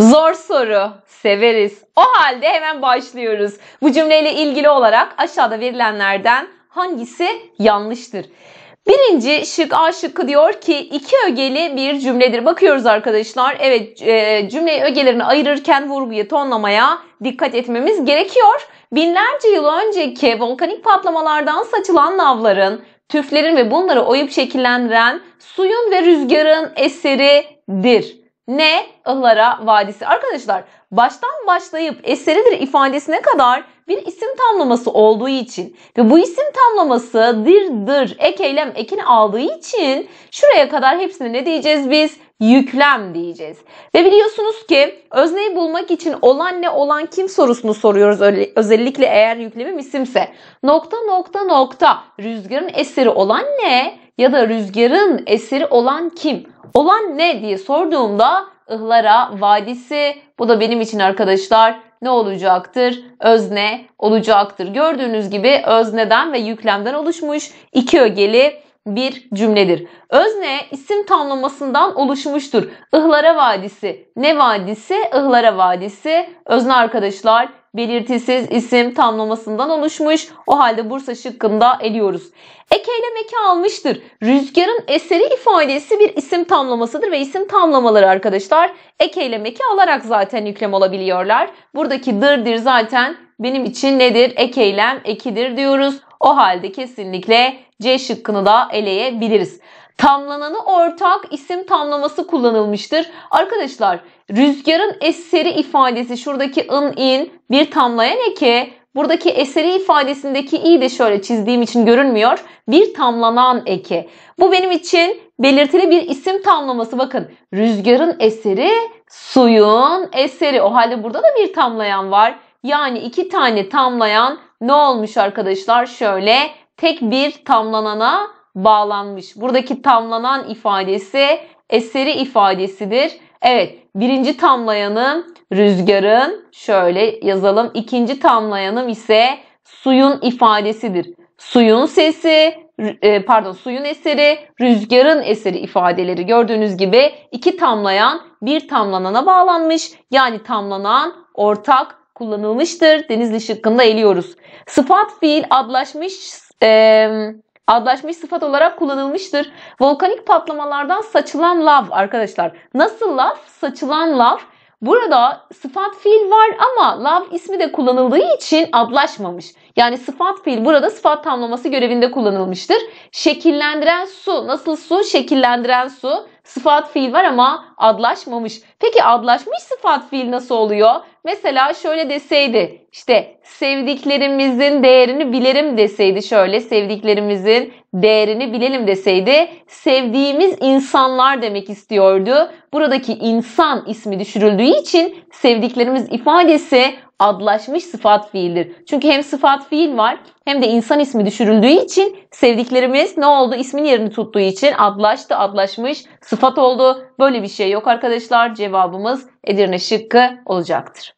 Zor soru. Severiz. O halde hemen başlıyoruz. Bu cümleyle ilgili olarak aşağıda verilenlerden hangisi yanlıştır? Birinci şık A şıkkı diyor ki iki ögeli bir cümledir. Bakıyoruz arkadaşlar. Evet e, cümleyi ögelerini ayırırken vurguya tonlamaya dikkat etmemiz gerekiyor. Binlerce yıl önceki volkanik patlamalardan saçılan navların tüflerin ve bunları oyup şekillendiren suyun ve rüzgarın eseridir. Ne? Ihlara Vadisi. Arkadaşlar baştan başlayıp eseridir ifadesine kadar bir isim tamlaması olduğu için ve bu isim tamlaması dirdir ek eylem ekini aldığı için şuraya kadar hepsini ne diyeceğiz biz? Yüklem diyeceğiz. Ve biliyorsunuz ki özneyi bulmak için olan ne olan kim sorusunu soruyoruz özellikle eğer yüklemim isimse. Nokta nokta nokta rüzgarın eseri olan ne ya da rüzgarın eseri olan kim? Olan ne diye sorduğumda Ihlara Vadisi bu da benim için arkadaşlar ne olacaktır? Özne olacaktır. Gördüğünüz gibi özneden ve yüklemden oluşmuş iki ögeli bir cümledir. Özne isim tamlamasından oluşmuştur. Ihlara Vadisi. Ne vadisi? Ihlara Vadisi. Özne arkadaşlar belirtisiz isim tamlamasından oluşmuş. O halde Bursa şıkkında eliyoruz. Ekeyle meke almıştır. Rüzgarın eseri ifadesi bir isim tamlamasıdır ve isim tamlamaları arkadaşlar ekeyle meke alarak zaten yüklem olabiliyorlar. Buradaki dırdır zaten benim için nedir? Ekeylem ekidir diyoruz. O halde kesinlikle C şıkkını da eleyebiliriz tamlananı ortak isim tamlaması kullanılmıştır. Arkadaşlar rüzgarın eseri ifadesi şuradaki ın in bir tamlayan eki Buradaki eseri ifadesindeki i de şöyle çizdiğim için görünmüyor. Bir tamlanan eki. Bu benim için belirtili bir isim tamlaması. Bakın rüzgarın eseri, suyun eseri. O halde burada da bir tamlayan var. Yani iki tane tamlayan ne olmuş arkadaşlar? Şöyle tek bir tamlanana bağlanmış. Buradaki tamlanan ifadesi eseri ifadesidir. Evet birinci tamlayanım rüzgarın şöyle yazalım. İkinci tamlayanım ise suyun ifadesidir. Suyun sesi e, pardon suyun eseri rüzgarın eseri ifadeleri gördüğünüz gibi iki tamlayan bir tamlanana bağlanmış. Yani tamlanan ortak kullanılmıştır. Denizli şıkkında eliyoruz. Sıfat fiil adlaşmış e, adlaşmış sıfat olarak kullanılmıştır. Volkanik patlamalardan saçılan lav arkadaşlar. Nasıl lav? Saçılan lav. Burada sıfat fiil var ama lav ismi de kullanıldığı için adlaşmamış. Yani sıfat fiil burada sıfat tamlaması görevinde kullanılmıştır. Şekillendiren su. Nasıl su? Şekillendiren su sıfat fiil var ama adlaşmamış. Peki adlaşmış sıfat fiil nasıl oluyor? Mesela şöyle deseydi işte sevdiklerimizin değerini bilirim deseydi şöyle sevdiklerimizin değerini bilelim deseydi sevdiğimiz insanlar demek istiyordu. Buradaki insan ismi düşürüldüğü için sevdiklerimiz ifadesi adlaşmış sıfat fiildir. Çünkü hem sıfat fiil var hem de insan ismi düşürüldüğü için sevdiklerimiz ne oldu? İsmin yerini tuttuğu için adlaştı, adlaşmış, sıfat oldu. Böyle bir şey yok arkadaşlar. Cevabımız Edirne şıkkı olacaktır.